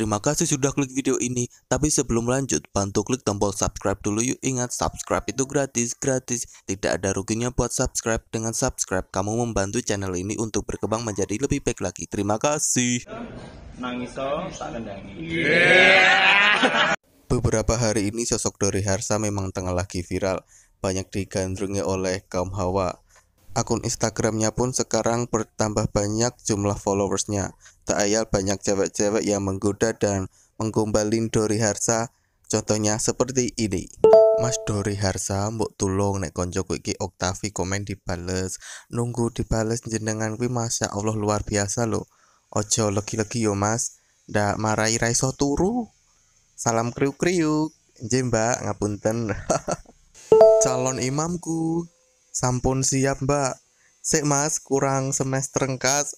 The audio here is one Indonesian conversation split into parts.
Terima kasih sudah klik video ini, tapi sebelum lanjut, bantu klik tombol subscribe dulu yuk. Ingat, subscribe itu gratis, gratis. Tidak ada ruginya buat subscribe. Dengan subscribe, kamu membantu channel ini untuk berkembang menjadi lebih baik lagi. Terima kasih. Beberapa hari ini sosok Dori Harsa memang tengah lagi viral. Banyak digandrungi oleh kaum hawa akun Instagramnya pun sekarang bertambah banyak jumlah followersnya. Tak ayal banyak cewek-cewek yang menggoda dan menggombalin Dori Harsa, contohnya seperti ini. Mas Dori Harsa mbok tulung nek konco iki Oktavi komen dibales. Nunggu dibales jenengan kuwi Masya Allah luar biasa lo, Ojo lagi lagi yo Mas. Ndak marai raiso turu. Salam kriuk-kriuk. Jemba ngapunten. Calon imamku. Sampun siap mbak Sik mas kurang semester engkas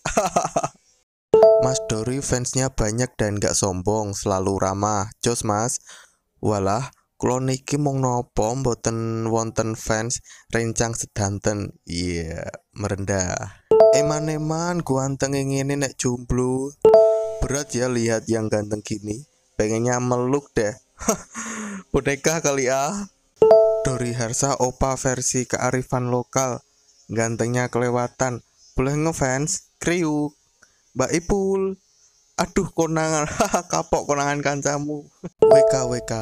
Mas Dori fansnya banyak dan gak sombong Selalu ramah Jos mas Walah Kalau niki mau nopo mboten wonten fans rencang sedanten. Iya, yeah, merendah. Eman-eman ganteng ini nek jomblo. Berat ya lihat yang ganteng gini. Pengennya meluk deh. Boneka kali ah. Dori Harsa Opa versi kearifan lokal Gantengnya kelewatan Boleh ngefans Kriuk Mbak Ipul Aduh konangan Kapok konangan kancamu WK WK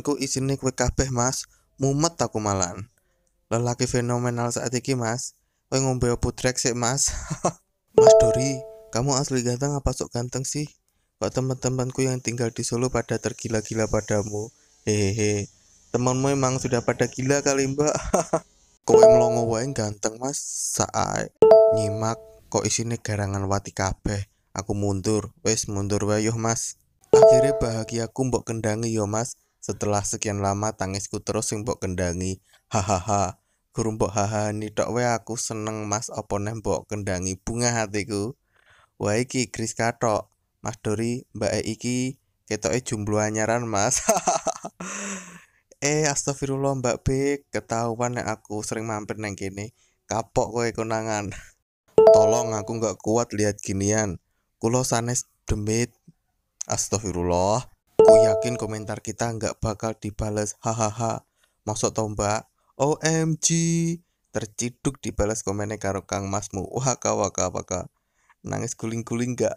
ku isinik WKB mas Mumet aku malan Lelaki fenomenal saat ini mas Kowe ngombe putrek sih mas Mas Dori Kamu asli ganteng apa sok ganteng sih Kok teman-temanku yang tinggal di Solo pada tergila-gila padamu Hehehe Temanmu emang sudah pada gila kali mbak Kowe melongo wae ganteng mas Saat nyimak kok isinya garangan wati kabeh Aku mundur, wes mundur wae yo mas Akhirnya bahagiaku mbok kendangi yo mas Setelah sekian lama tangisku terus yang mbok kendangi Hahaha Guru mbok hahani tok wae aku seneng mas apa neh mbok kendangi bunga hatiku wey iki Kris katok Mas Dori, Mbak e iki ketoknya jumlah nyaran Mas. hahaha. Eh astagfirullah Mbak B, ketahuan yang aku sering mampir neng kene. Kapok kowe konangan. Tolong aku nggak kuat lihat ginian. Kulo sanes demit. Astagfirullah. Ku yakin komentar kita nggak bakal dibales. Hahaha. Maksud tombak. OMG. Terciduk dibales komennya karo Kang Masmu. kawa waka waka. Nangis guling-guling nggak?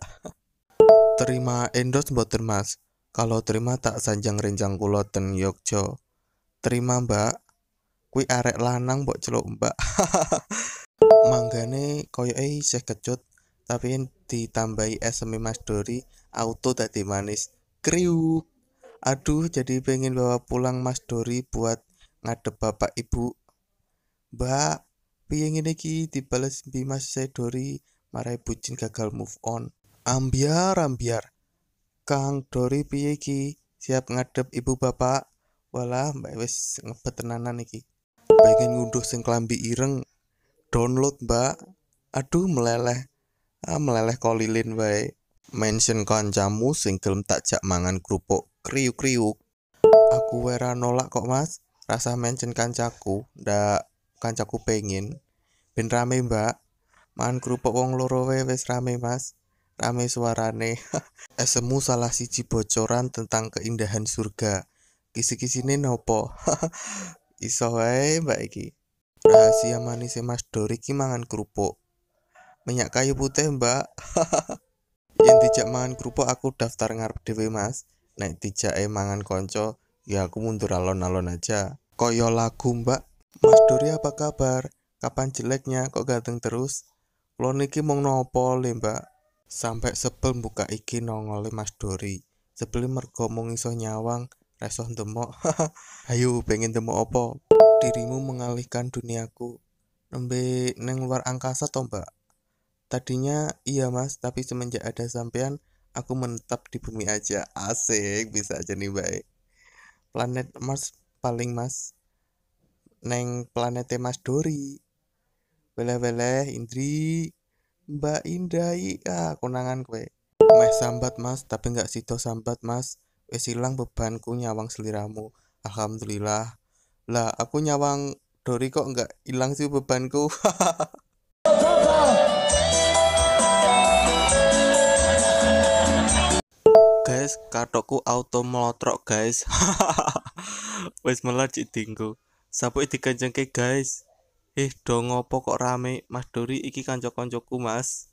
terima endorse mboten Mas. Kalau terima tak sanjang rencang kulo ten Yogyo terima mbak kui arek lanang mbok celuk mbak manggane koyoke isih kecut tapi ditambahi semi Mas Dori auto tadi manis kriuk aduh jadi pengen bawa pulang Mas Dori buat ngadep bapak ibu mbak piye ngene iki dibales mbi Mas Dori marai bucin gagal move on ambiar ambiar Kang Dori piye iki siap ngadep ibu bapak Walah, mbak wis ngebet tenanan iki. Pengen ngunduh sing klambi ireng. Download, mbak. Aduh, meleleh. Ah, meleleh kolilin wae. Mention kancamu sing gelem takjak mangan kerupuk kriuk-kriuk. Aku wera nolak kok, Mas. Rasa mention kancaku, ndak kancaku pengen. Ben rame, Mbak. Mangan kerupuk wong loro wae wis rame, Mas. Rame suarane. Esemu salah siji bocoran tentang keindahan surga kisi ini nopo iso wae mbak iki rahasia manis e mas Dori ki mangan kerupuk minyak kayu putih mbak yang dijak mangan kerupuk aku daftar ngarep dhewe mas naik dijak mangan konco ya aku mundur alon-alon aja koyo lagu mbak mas Dori apa kabar kapan jeleknya kok ganteng terus lo niki mau nopo le mbak sampai sebel buka iki nongolin mas Dori sebelum mergo mung iso nyawang Resoh demok. Hayu pengen demok opo? Dirimu mengalihkan duniaku. Nembe neng luar angkasa toh, Tadinya iya, Mas, tapi semenjak ada sampean aku menetap di bumi aja. Asik, bisa aja nih, baik Planet Mars paling Mas. Neng planet Mas Dori. Weleh-weleh Indri. Mbak indai iya, ah konangan kue. Meh sambat mas, tapi nggak situ sambat mas wis ilang bebanku nyawang seliramu alhamdulillah lah aku nyawang Dori kok nggak hilang sih bebanku guys kartoku auto melotrok guys wis melar cik dinggo sapu dikencengke guys eh dong ngopo kok rame mas Dori iki kanca-kancaku mas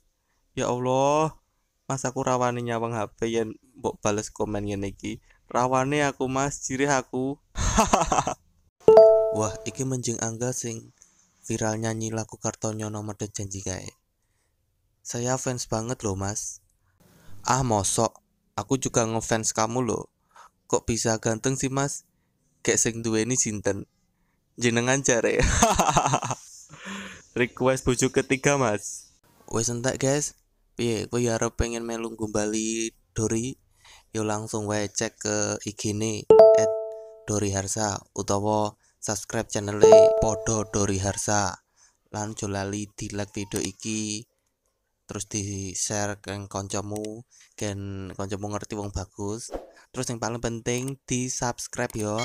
ya Allah mas aku rawani nyawang HP yang mbok bales komen yang iki rawani aku mas ciri aku wah iki menjing angga sing viral nyanyi lagu kartonyo nomor janji kae saya fans banget loh mas ah mosok aku juga ngefans kamu loh kok bisa ganteng sih mas kayak sing ini sinten jenengan jare request bujuk ketiga mas wes entek guys piye kowe ya arep pengen melu Bali Dori yo langsung wae cek ke IG-ne Harsa utawa subscribe channel Podo Dori Harsa lan jolali di like video iki terus di share ke koncomu Ken koncomu ngerti wong bagus terus yang paling penting di subscribe yo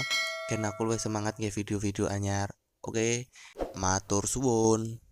Ken aku lu semangat nge video-video anyar oke okay? matur suwun